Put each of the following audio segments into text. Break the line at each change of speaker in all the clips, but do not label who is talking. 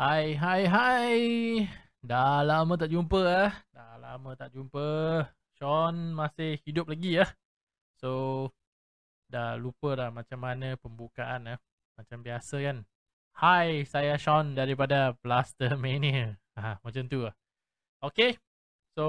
Hai, hai, hai. Dah lama tak jumpa eh. Dah lama tak jumpa. Sean masih hidup lagi eh. So, dah lupa dah macam mana pembukaan eh. Macam biasa kan. Hai, saya Sean daripada Blaster Mania. Ha, macam tu ah. Okay. So,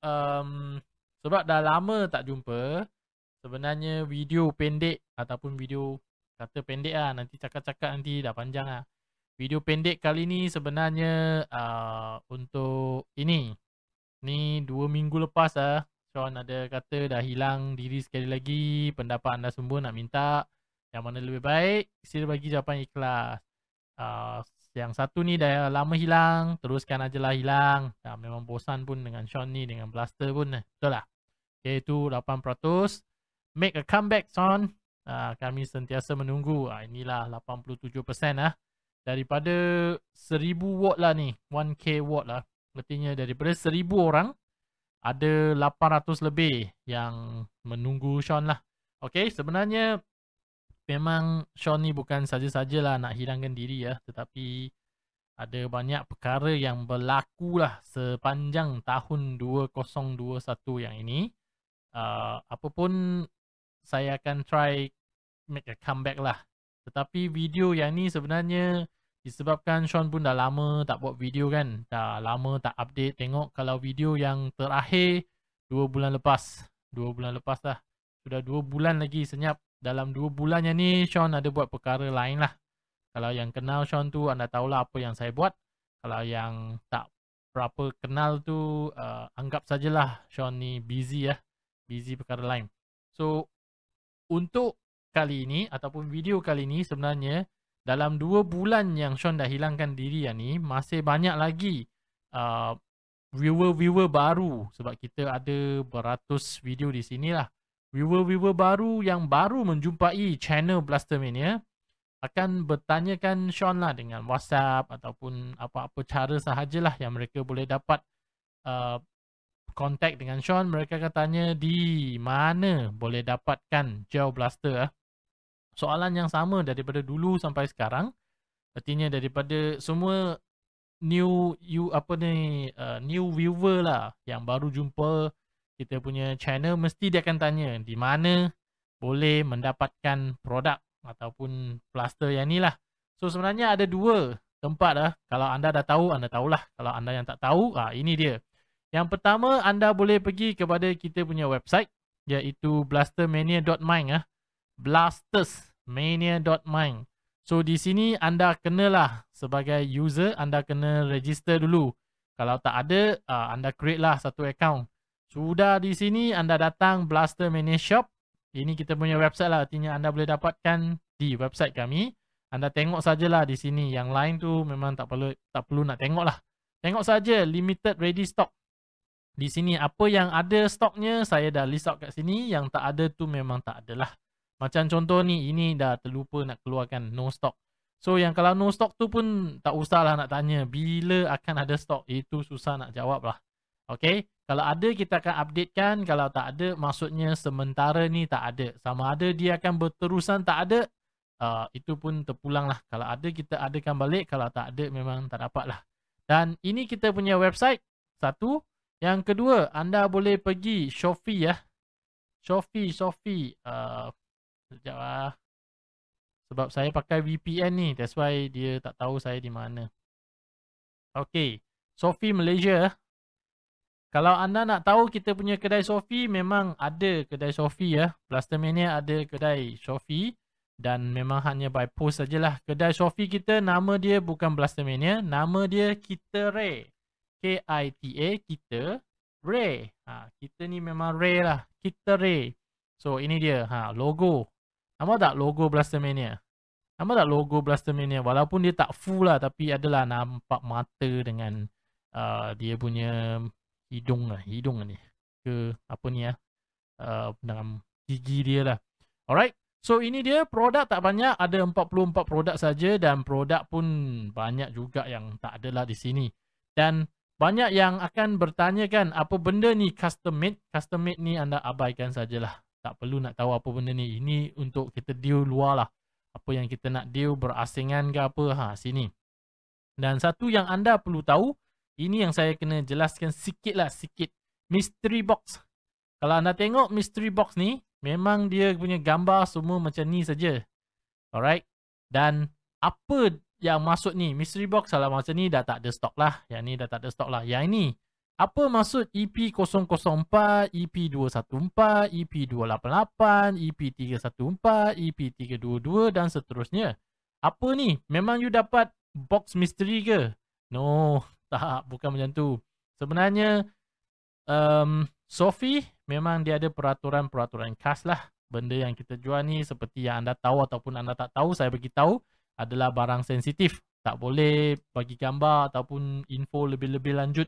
um, sebab dah lama tak jumpa, sebenarnya video pendek ataupun video kata pendek lah. Nanti cakap-cakap nanti dah panjang lah. Video pendek kali ni sebenarnya uh, untuk ini. Ni dua minggu lepas lah. Sean ada kata dah hilang diri sekali lagi. Pendapat anda semua nak minta yang mana lebih baik. Sila bagi jawapan ikhlas. Uh, yang satu ni dah lama hilang. Teruskan aje lah hilang. Dah memang bosan pun dengan Sean ni dengan blaster pun. Eh. Betul lah. Okay tu 8%. Make a comeback Sean. Uh, kami sentiasa menunggu. Uh, inilah 87% lah. Uh daripada 1000 watt lah ni 1k watt lah artinya daripada 1000 orang ada 800 lebih yang menunggu Sean lah Okay, sebenarnya memang Sean ni bukan saja-sajalah nak hilangkan diri ya tetapi ada banyak perkara yang berlaku lah sepanjang tahun 2021 yang ini uh, ah, apapun saya akan try make a comeback lah tetapi video yang ni sebenarnya disebabkan Sean pun dah lama tak buat video kan. Dah lama tak update. Tengok kalau video yang terakhir 2 bulan lepas. 2 bulan lepas lah. Sudah 2 bulan lagi senyap. Dalam 2 bulan yang ni Sean ada buat perkara lain lah. Kalau yang kenal Sean tu anda tahulah apa yang saya buat. Kalau yang tak berapa kenal tu uh, anggap sajalah Sean ni busy lah. Busy perkara lain. So untuk kali ini ataupun video kali ini sebenarnya dalam dua bulan yang Sean dah hilangkan diri ya ni masih banyak lagi uh, viewer-viewer baru sebab kita ada beratus video di sini lah viewer-viewer baru yang baru menjumpai channel Blaster Mania akan bertanyakan Sean lah dengan WhatsApp ataupun apa-apa cara sahajalah yang mereka boleh dapat uh, contact dengan Sean. Mereka akan tanya di mana boleh dapatkan gel blaster ah soalan yang sama daripada dulu sampai sekarang. Artinya daripada semua new you apa ni uh, new viewer lah yang baru jumpa kita punya channel mesti dia akan tanya di mana boleh mendapatkan produk ataupun plaster yang ni lah. So sebenarnya ada dua tempat lah. Kalau anda dah tahu, anda tahulah. Kalau anda yang tak tahu, ah ini dia. Yang pertama, anda boleh pergi kepada kita punya website iaitu blastermania.mind lah. Blasters, mania.mine. So di sini anda kenalah sebagai user anda kena register dulu. Kalau tak ada uh, anda create lah satu account. Sudah di sini anda datang Blaster Mania Shop. Ini kita punya website lah artinya anda boleh dapatkan di website kami. Anda tengok sajalah di sini. Yang lain tu memang tak perlu tak perlu nak tengok lah. Tengok saja limited ready stock. Di sini apa yang ada stoknya saya dah list out kat sini. Yang tak ada tu memang tak ada lah. Macam contoh ni, ini dah terlupa nak keluarkan no stock. So yang kalau no stock tu pun tak usah lah nak tanya bila akan ada stock. Itu susah nak jawab lah. Okay. Kalau ada kita akan update kan. Kalau tak ada maksudnya sementara ni tak ada. Sama ada dia akan berterusan tak ada. Uh, itu pun terpulang lah. Kalau ada kita adakan balik. Kalau tak ada memang tak dapat lah. Dan ini kita punya website. Satu. Yang kedua anda boleh pergi Shopee ya. Shopee, Shopee. Uh, Sekejap lah. Sebab saya pakai VPN ni. That's why dia tak tahu saya di mana. Okay. Sofi Malaysia. Kalau anda nak tahu kita punya kedai Sofi, memang ada kedai Sofi ya. Blaster Mania ada kedai Sofi. Dan memang hanya by post sajalah. Kedai Sofi kita, nama dia bukan Blaster Mania. Nama dia Kita Ray. K-I-T-A, Kita Ray. Ha, kita ni memang Ray lah. Kita Ray. So ini dia ha, logo Nampak tak logo Blaster Mania? Nampak tak logo Blaster Mania? Walaupun dia tak full lah tapi adalah nampak mata dengan uh, dia punya hidung lah. Hidung lah ni. Ke apa ni ya. Uh, dengan gigi dia lah. Alright. So ini dia produk tak banyak. Ada 44 produk saja dan produk pun banyak juga yang tak ada lah di sini. Dan banyak yang akan bertanya kan apa benda ni custom made. Custom made ni anda abaikan sajalah tak perlu nak tahu apa benda ni. Ini untuk kita deal luar lah. Apa yang kita nak deal berasingan ke apa, ha, sini. Dan satu yang anda perlu tahu, ini yang saya kena jelaskan sikit lah, sikit. Mystery box. Kalau anda tengok mystery box ni, memang dia punya gambar semua macam ni saja. Alright. Dan apa yang masuk ni? Mystery box kalau macam ni dah tak ada stok lah. Yang ni dah tak ada stok lah. Yang ni, apa maksud EP004, EP214, EP288, EP314, EP322 dan seterusnya? Apa ni? Memang you dapat box misteri ke? No, tak. Bukan macam tu. Sebenarnya, um, Sophie memang dia ada peraturan-peraturan khas lah. Benda yang kita jual ni seperti yang anda tahu ataupun anda tak tahu, saya bagi tahu adalah barang sensitif. Tak boleh bagi gambar ataupun info lebih-lebih lanjut.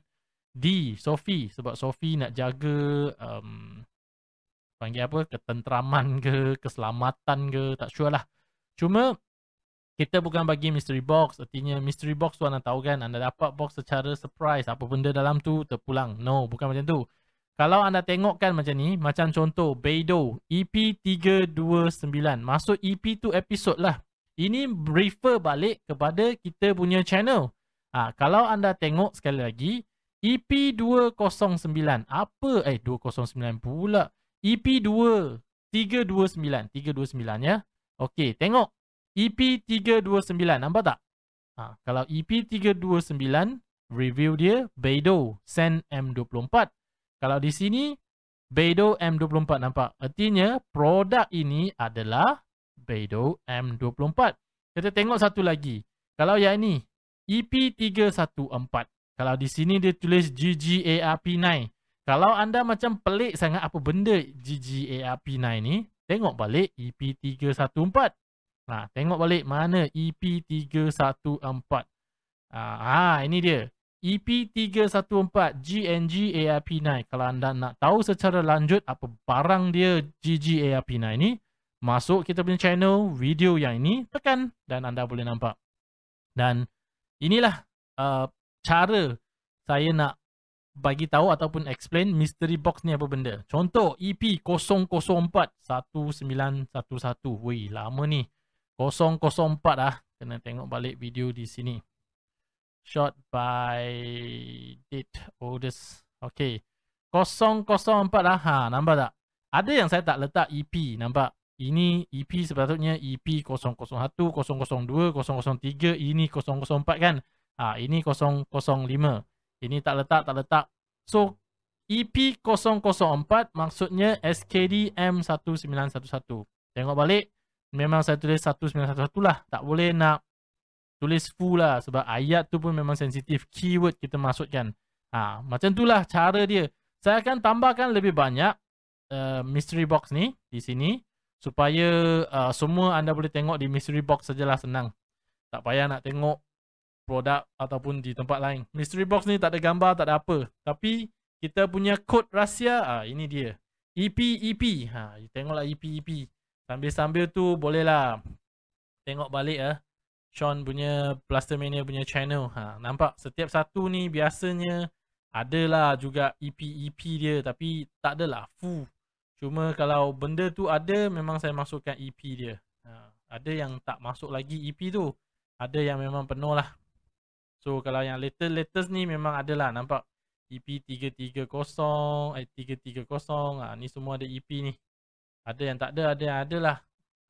D Sofi sebab Sofi nak jaga um, panggil apa ketenteraman ke keselamatan ke tak sure lah cuma kita bukan bagi mystery box artinya mystery box tuan tahu kan anda dapat box secara surprise apa benda dalam tu terpulang no bukan macam tu kalau anda tengok kan macam ni macam contoh Beidou EP 329 masuk EP tu episode lah ini refer balik kepada kita punya channel ha, kalau anda tengok sekali lagi EP 209. Apa? Eh, 209 pula. EP 2. 329. 329 ya. Okey, tengok. EP 329. Nampak tak? Ha, kalau EP 329, review dia, Beidou Sen M24. Kalau di sini, Beidou M24 nampak. Artinya, produk ini adalah Beidou M24. Kita tengok satu lagi. Kalau yang ini, EP314. Kalau di sini dia tulis GGARP9. Kalau anda macam pelik sangat apa benda GGARP9 ni, tengok balik EP314. Nah, ha, tengok balik mana EP314. Ah, ha, ha, ini dia. EP314 GNG ARP9. Kalau anda nak tahu secara lanjut apa barang dia GG ARP9 ni, masuk kita punya channel video yang ini, tekan dan anda boleh nampak. Dan inilah uh, cara saya nak bagi tahu ataupun explain mystery box ni apa benda. Contoh EP 0041911. Wih, lama ni. 004 ah, Kena tengok balik video di sini. Shot by date oldest. Okay. 004 lah. Ha, nampak tak? Ada yang saya tak letak EP. Nampak? Ini EP sepatutnya EP 001, 002, 003. Ini 004 kan? Ha, ini 005. Ini tak letak, tak letak. So, EP004 maksudnya SKD M1911. Tengok balik. Memang saya tulis 1911 lah. Tak boleh nak tulis full lah. Sebab ayat tu pun memang sensitif. Keyword kita masukkan. Ha, macam itulah cara dia. Saya akan tambahkan lebih banyak uh, mystery box ni di sini. Supaya uh, semua anda boleh tengok di mystery box sajalah senang. Tak payah nak tengok produk ataupun di tempat lain. Mystery box ni tak ada gambar, tak ada apa. Tapi kita punya kod rahsia, ah ha, ini dia. EP EP. Ha, you tengoklah EP EP. Sambil-sambil tu bolehlah tengok balik eh. Sean punya Plaster Mania punya channel. Ha, nampak setiap satu ni biasanya ada lah juga EP EP dia tapi tak adalah full. Cuma kalau benda tu ada memang saya masukkan EP dia. Ha, ada yang tak masuk lagi EP tu. Ada yang memang penuh lah So kalau yang latest-latest ni memang ada lah nampak EP 330, eh 330, ha, ah, ni semua ada EP ni. Ada yang tak ada, ada yang ada lah.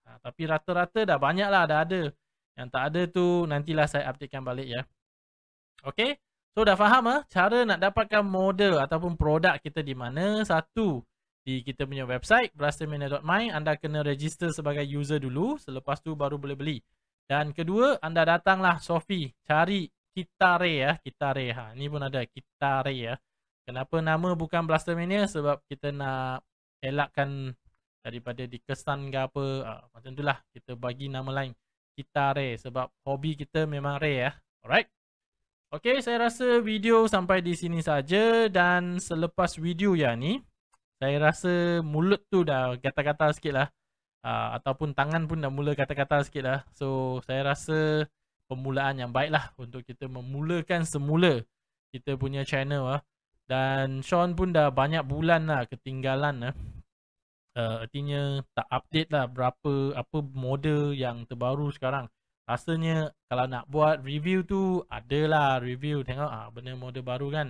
Ha, tapi rata-rata dah banyak lah dah ada. Yang tak ada tu nantilah saya updatekan balik ya. Okay, so dah faham lah ha? cara nak dapatkan model ataupun produk kita di mana. Satu, di kita punya website blastermania.my anda kena register sebagai user dulu. Selepas tu baru boleh beli. Dan kedua, anda datanglah Sofi cari Kitare ya, Kitare ha. Ni pun ada Kitare ya. Kenapa nama bukan Blaster Mania sebab kita nak elakkan daripada dikesan ke apa ha, macam itulah kita bagi nama lain Kitare sebab hobi kita memang rare ya. Alright. Okay, saya rasa video sampai di sini saja dan selepas video ya ni, saya rasa mulut tu dah kata-kata sikit lah. Uh, ataupun tangan pun dah mula kata-kata sikit lah. So, saya rasa permulaan yang baik lah untuk kita memulakan semula kita punya channel lah. Dan Sean pun dah banyak bulan lah ketinggalan lah. Uh, artinya tak update lah berapa apa model yang terbaru sekarang. Rasanya kalau nak buat review tu adalah review tengok ah benda model baru kan.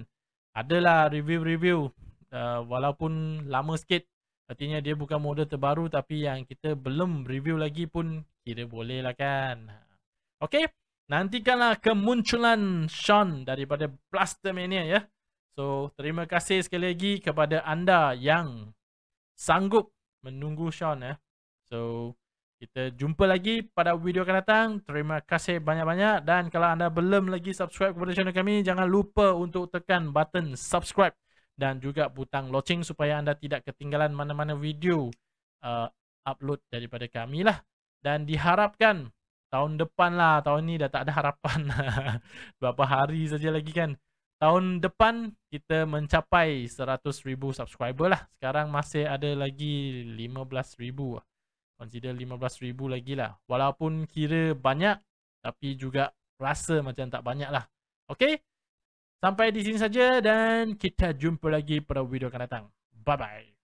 Adalah review-review uh, eh, walaupun lama sikit. Artinya dia bukan model terbaru tapi yang kita belum review lagi pun kira boleh lah kan. Ha. Okay. Nantikanlah kemunculan Sean daripada Blaster Mania ya. So, terima kasih sekali lagi kepada anda yang sanggup menunggu Sean ya. So, kita jumpa lagi pada video akan datang. Terima kasih banyak-banyak dan kalau anda belum lagi subscribe kepada channel kami, jangan lupa untuk tekan button subscribe dan juga butang loceng supaya anda tidak ketinggalan mana-mana video uh, upload daripada kami lah. Dan diharapkan tahun depan lah tahun ni dah tak ada harapan berapa hari saja lagi kan tahun depan kita mencapai 100,000 subscriber lah sekarang masih ada lagi 15,000 consider 15,000 lagi lah walaupun kira banyak tapi juga rasa macam tak banyak lah Okay, sampai di sini saja dan kita jumpa lagi pada video akan datang. Bye-bye.